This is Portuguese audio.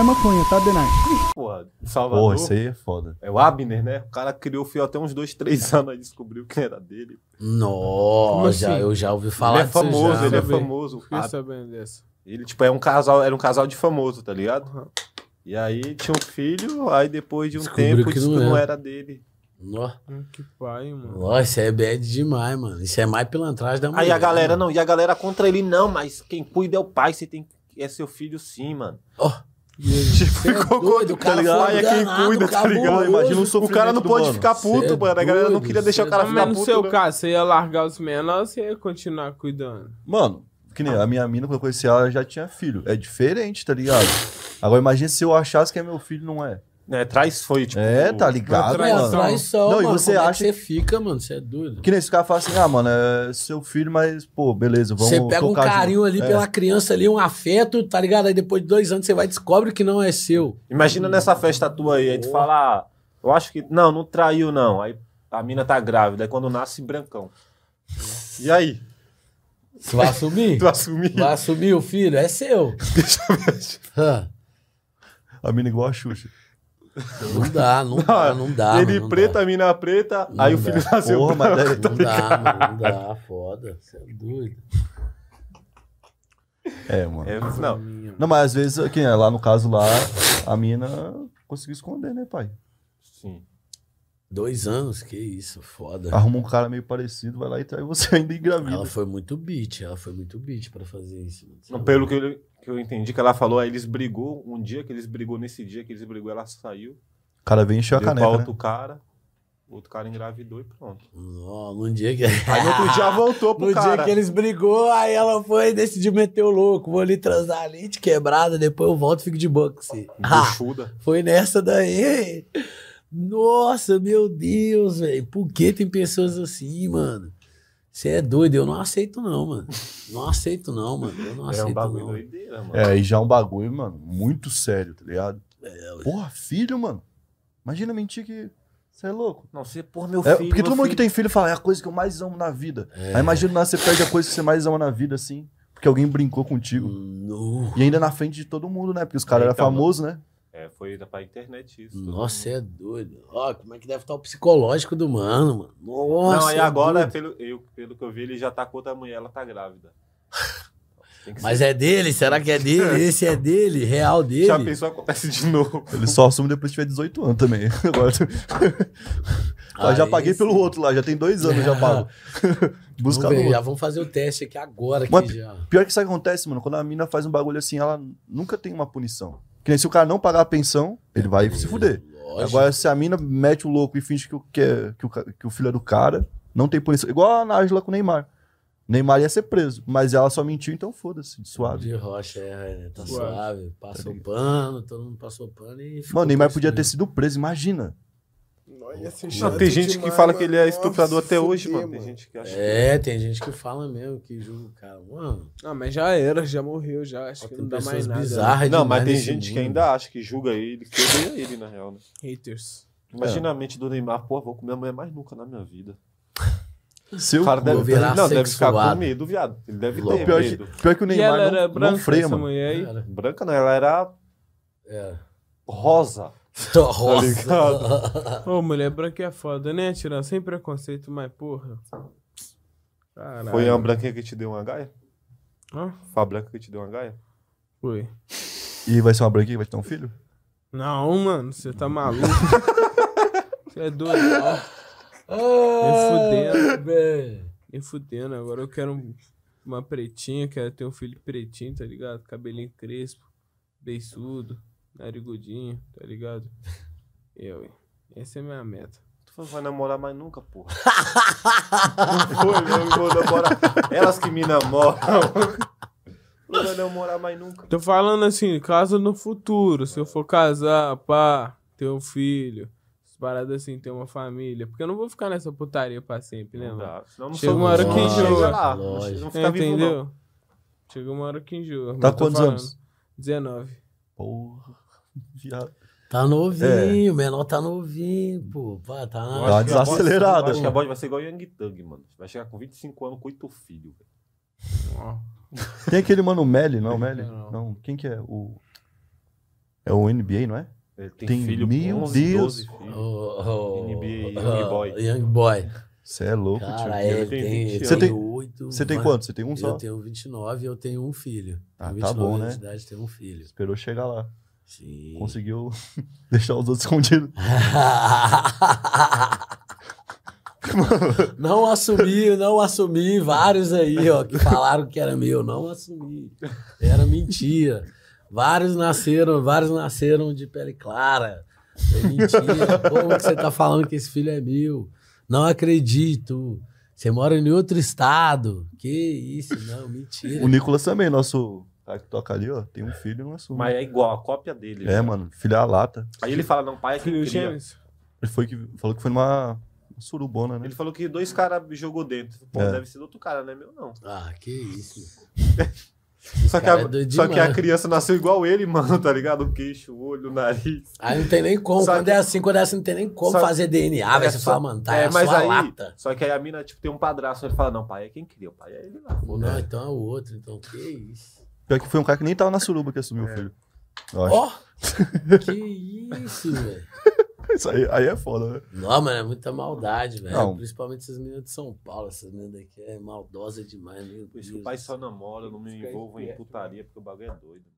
é maconha, tá, Denai? Porra, Salvador. Porra, isso aí é foda. É o Abner, né? O cara criou o fio até uns dois, três anos e descobriu que era dele. Nossa, assim? eu já ouvi falar Ele é famoso, já, ele é famoso. Fiquei sabendo dessa. Ele, tipo, é um casal, era um casal de famoso, tá ligado? Uhum. E aí tinha um filho, aí depois de um descobriu tempo que disse não que não era, era dele. Nossa. Ah, que pai, mano. Nossa, isso é bad demais, mano. Isso é mais pilantragem da mulher. Aí a galera, mano. não, e a galera contra ele, não, mas quem cuida é o pai, você tem que. É seu filho, sim, mano. Oh. Tipo, é ficou doido, tá ligado? Aí é quem cuida, tá ligado? Imagina o, o cara não pode mano. ficar puto, Cê é mano. A galera não queria deixar o cara tá ficar puto. no seu né? caso, você ia largar os menores ou você ia continuar cuidando? Mano, que nem ah. a minha mina, quando eu conheci ela, ela já tinha filho. É diferente, tá ligado? Agora imagina se eu achasse que é meu filho, não é. É, trás foi, tipo. É, tá ligado, Não, mano. traição, Não, e você como é que você fica, mano? Você é doido. Que nem esse cara fala assim, ah, mano, é seu filho, mas, pô, beleza, vamos Você pega um carinho ali É. pela criança ali, um afeto, tá ligado? Aí depois de dois anos você vai e descobre que não é seu. Imagina nessa festa tua aí, aí tu fala, ah, eu acho que. Não, não traiu, não. Aí a mina tá grávida, aí quando nasce, brancão. E aí? Tu vai assumir? Tu assumir? vai assumir o filho? É seu. Hã? A mina é igual a Xuxa. Não dá, não, não dá, não dá. Ele mano, não preta, dá. mina preta, não aí dá. o filho nasceu Porra, mas tá não dá, mano, não dá, foda, você é doido. É, mano. É, não. não, mas às vezes, aqui, né, lá no caso lá, a mina conseguiu esconder, né, pai? Sim. Dois anos, que isso, foda. Arruma um cara meio parecido, vai lá e trai você ainda engravida. Ela foi muito bitch ela foi muito bitch pra fazer isso. Não, é pelo que ele, que eu entendi que ela falou, aí eles brigou um dia que eles brigou nesse dia que eles brigou, ela saiu. O cara vem encheu a caneca. Pra né? outro cara. O outro cara engravidou e pronto. Não, dia que. Aí outro dia voltou pro no cara. No dia que eles brigou, aí ela foi e decidiu meter o louco. Vou ali transar ali de quebrada, depois eu volto e fico de boa com você. Ah, foi nessa daí. Nossa, meu Deus, velho. Por que tem pessoas assim, mano? Você é doido, eu não aceito não, mano. Não aceito não, mano. Eu não é aceito um bagulho não. Doideira, mano. É, e já é um bagulho, mano, muito sério, tá ligado? É, porra, filho, mano. Imagina mentir que você é louco. Não, você, porra, meu é, filho. É, porque meu todo mundo filho. que tem filho fala, é a coisa que eu mais amo na vida. É. Aí imagina né, você perde a coisa que você mais ama na vida, assim. Porque alguém brincou contigo. Hum, no. E ainda na frente de todo mundo, né? Porque os caras é, eram então, famosos, né? É, foi pra internet isso. Né? Nossa, é doido. Ó, como é que deve estar tá o psicológico do mano, mano? Nossa. Não, aí é agora, pelo, eu, pelo que eu vi, ele já tá com outra mulher, ela tá grávida. Mas ser... é dele? Será que é dele? Esse é dele? Real dele? Já pensou, acontece de novo. Ele só assume depois que tiver 18 anos também. Agora... Ah, já paguei pelo outro lá, já tem dois anos é. já pago. Busca vamos ver, já vamos fazer o teste aqui agora. Aqui já. Pior que isso acontece, mano, quando a mina faz um bagulho assim, ela nunca tem uma punição. Que nem se o cara não pagar a pensão, ele vai se fuder. Lógico. Agora, se a mina mete o louco e finge que, que, é, que, o, que o filho é do cara, não tem punição. Igual a Nájila com o Neymar. Neymar ia ser preso, mas ela só mentiu, então foda-se, suave. De rocha, é, né? tá suave. suave. Passou tá pano, todo mundo passou pano e. Mano, Neymar podia ter sido preso, imagina. Olha, não, tem gente que fala que ele é estuprador Nossa, até hoje, mano. Tem gente que acha. É, que... É. tem gente que fala mesmo que julga o cara, mano. Ah, mas já era, já morreu, já. Acho Ó, que não dá mais nada. Né? Bizarras né? Não, mas tem gente mundo. que ainda acha que julga ele, que odeia ele, na real, né? Haters. Imagina é. a mente do Neymar, pô, vou comer a mulher mais nunca na minha vida. Seu o cara deve, não, deve ficar com medo, viado. Ele deve ter pior medo. Que, pior que o Neymar não, branca, não freia, mano. Branca não, ela era é. rosa. Tá, tá ligado? Ô, mulher branca é foda, né, tirar Sem preconceito, mas porra. Caralho. Foi a branquinha que te deu uma gaia? Hã? Foi a branca que te deu uma gaia? Foi. E vai ser uma branquinha que vai te ter um filho? Não, mano, você tá maluco. Você é doido, ó. Me fudendo, velho. Me fudendo. Agora eu quero uma pretinha, quero ter um filho pretinho, tá ligado? Cabelinho crespo, beiçudo narigudinho, tá ligado? Eu, hein? Essa é a minha meta. Tu falou vai namorar mais nunca, porra. não foi, não vou namorar. Elas que me namoram. Não vai namorar mais nunca. Tô falando assim, caso no futuro, se eu for casar, pá, ter um filho paradas assim, ter uma família. Porque eu não vou ficar nessa putaria pra sempre, né, mano? Tá. Senão não Chega uma hora que enjoa. Entendeu? Chega uma hora que enjoa. Tá quantos anos? 19. Porra. Viado. Tá novinho, é. o menor tá novinho, pô. Pá, tá na... Tá desacelerado. Acho que a tá vai ser igual o Yang Tang, mano. Vai chegar com 25 anos com oito filhos, Tem é aquele, mano, o Melly, não é o Melly? Não. não. Quem que é? O... É o NBA, não é? Ele é, tem, tem filho mil 11, Deus. filhos. Oh, oh, NBA, Young Boy. Young Boy. Você é louco, Cara, é, tio. tem, você tem, você tem quanto? Você tem um só? Eu tenho 29 e eu tenho um filho. Ah, tá bom, né? idade, tenho um filho. Esperou chegar lá. Sim. Conseguiu deixar os outros escondidos. não assumi, não assumi. Vários aí, ó, que falaram que era meu. Não assumi. Era mentira. Vários nasceram, vários nasceram de pele clara. É mentira. Como que você tá falando que esse filho é meu? Não acredito. Você mora em outro estado. Que isso, não, mentira. O Nicolas também, nosso cara que toca ali, ó, tem um filho e não assume. Mas é igual, a cópia dele. É, assim. mano, filho é a lata. Aí ele fala, não, pai é que filho Gêmeos. Ele foi que, falou que foi numa surubona, né? Ele falou que dois caras jogou dentro. Pô, é. deve ser do outro cara, né? Meu não. Ah, que isso. É só, que a, é só que a criança nasceu igual ele, mano, tá ligado? O queixo, o olho, o nariz. Aí não tem nem como. Só quando que... é assim, quando é assim, não tem nem como só... fazer DNA, é, velho. É, você só... fala, mano, tá é, é mas aí, lata. Só que aí a mina, tipo, tem um padraço. Ele fala, não, pai é quem cria, o pai é ele lá. Não, então é o outro. Então, que isso. Pior que foi um cara que nem tava na suruba que assumiu é. o filho. Ó! Oh, que isso, velho. Isso aí, aí é foda, né? Não, mano, é muita maldade, velho. Principalmente essas meninas de São Paulo, essas meninas daqui é maldosa demais, meu Por isso que o pai só namora, eu não me envolvo em putaria, porque o bagulho é doido.